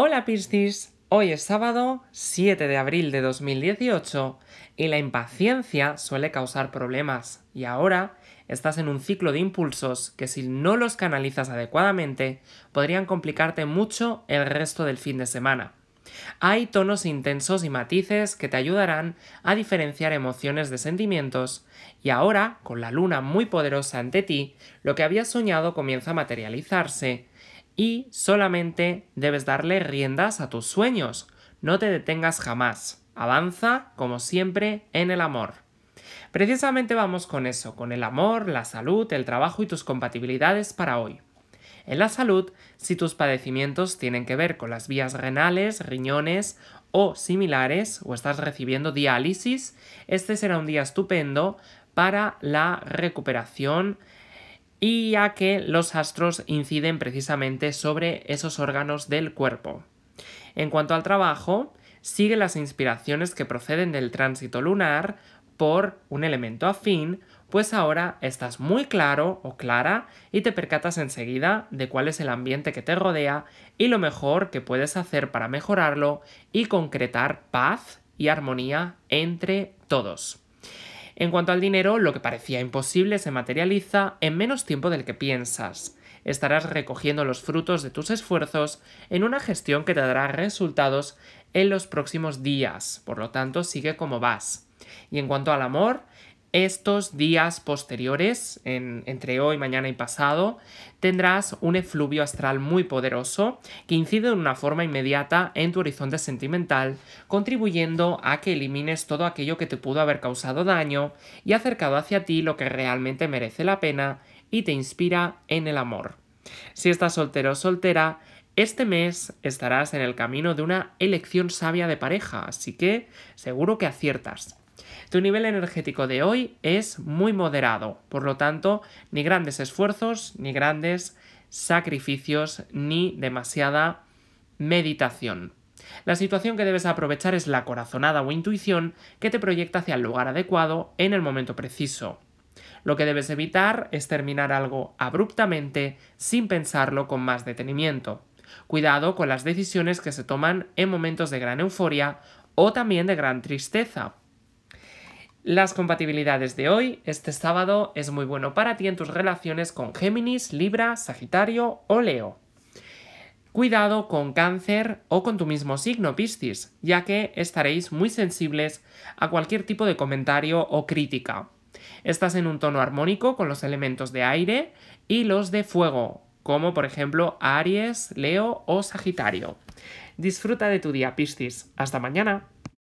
Hola Piscis, hoy es sábado 7 de abril de 2018 y la impaciencia suele causar problemas y ahora estás en un ciclo de impulsos que si no los canalizas adecuadamente podrían complicarte mucho el resto del fin de semana. Hay tonos intensos y matices que te ayudarán a diferenciar emociones de sentimientos y ahora, con la luna muy poderosa ante ti, lo que habías soñado comienza a materializarse y solamente debes darle riendas a tus sueños. No te detengas jamás. Avanza, como siempre, en el amor. Precisamente vamos con eso, con el amor, la salud, el trabajo y tus compatibilidades para hoy. En la salud, si tus padecimientos tienen que ver con las vías renales, riñones o similares, o estás recibiendo diálisis, este será un día estupendo para la recuperación y ya que los astros inciden precisamente sobre esos órganos del cuerpo. En cuanto al trabajo, sigue las inspiraciones que proceden del tránsito lunar por un elemento afín, pues ahora estás muy claro o clara y te percatas enseguida de cuál es el ambiente que te rodea y lo mejor que puedes hacer para mejorarlo y concretar paz y armonía entre todos. En cuanto al dinero, lo que parecía imposible se materializa en menos tiempo del que piensas. Estarás recogiendo los frutos de tus esfuerzos en una gestión que te dará resultados en los próximos días, por lo tanto sigue como vas. Y en cuanto al amor, estos días posteriores, entre hoy, mañana y pasado, tendrás un efluvio astral muy poderoso que incide de una forma inmediata en tu horizonte sentimental, contribuyendo a que elimines todo aquello que te pudo haber causado daño y acercado hacia ti lo que realmente merece la pena y te inspira en el amor. Si estás soltero o soltera, este mes estarás en el camino de una elección sabia de pareja, así que seguro que aciertas. Tu nivel energético de hoy es muy moderado, por lo tanto, ni grandes esfuerzos, ni grandes sacrificios, ni demasiada meditación. La situación que debes aprovechar es la corazonada o intuición que te proyecta hacia el lugar adecuado en el momento preciso. Lo que debes evitar es terminar algo abruptamente sin pensarlo con más detenimiento. Cuidado con las decisiones que se toman en momentos de gran euforia o también de gran tristeza. Las compatibilidades de hoy, este sábado, es muy bueno para ti en tus relaciones con Géminis, Libra, Sagitario o Leo. Cuidado con cáncer o con tu mismo signo, Piscis, ya que estaréis muy sensibles a cualquier tipo de comentario o crítica. Estás en un tono armónico con los elementos de aire y los de fuego, como por ejemplo Aries, Leo o Sagitario. Disfruta de tu día, Piscis. Hasta mañana.